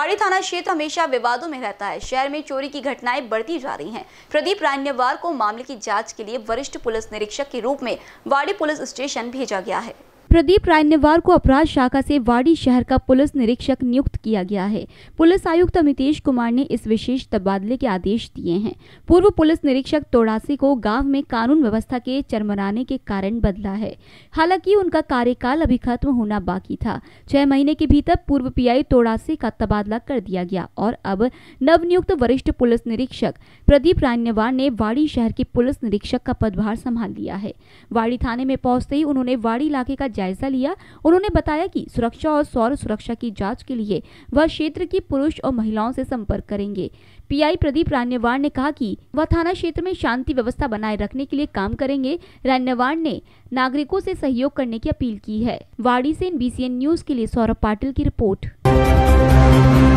कुम्हारी थाना क्षेत्र हमेशा विवादों में रहता है शहर में चोरी की घटनाएं बढ़ती जा रही हैं प्रदीप रान्यवार को मामले की जांच के लिए वरिष्ठ पुलिस निरीक्षक के रूप में वाड़ी पुलिस स्टेशन भेजा गया है प्रदीप रायनेवार को अपराध शाखा से वाड़ी शहर का पुलिस निरीक्षक नियुक्त किया गया है पुलिस आयुक्त अमितेश कुमार ने इस विशेष तबादले के आदेश दिए हैं पूर्व पुलिस निरीक्षक तोड़ासी को गांव में कानून व्यवस्था के चरमराने के कारण बदला है हालांकि उनका कार्यकाल अभी खत्म होना बाकी था छह महीने के भीतर पूर्व पी तोड़ासी का तबादला कर दिया गया और अब नवनियुक्त वरिष्ठ पुलिस निरीक्षक प्रदीप रायनेवार ने वाड़ी शहर के पुलिस निरीक्षक का पदभार संभाल लिया है वाड़ी थाने में पहुंचते ही उन्होंने वाड़ी इलाके का जायजा लिया उन्होंने बताया कि सुरक्षा और सौर सुरक्षा की जांच के लिए वह क्षेत्र की पुरुष और महिलाओं से संपर्क करेंगे पीआई प्रदीप रान्यवाड़ ने कहा कि वह थाना क्षेत्र में शांति व्यवस्था बनाए रखने के लिए काम करेंगे रान्यवाड़ ने नागरिकों से सहयोग करने की अपील की है वाड़ी से बी न्यूज के लिए सौरभ पाटिल की रिपोर्ट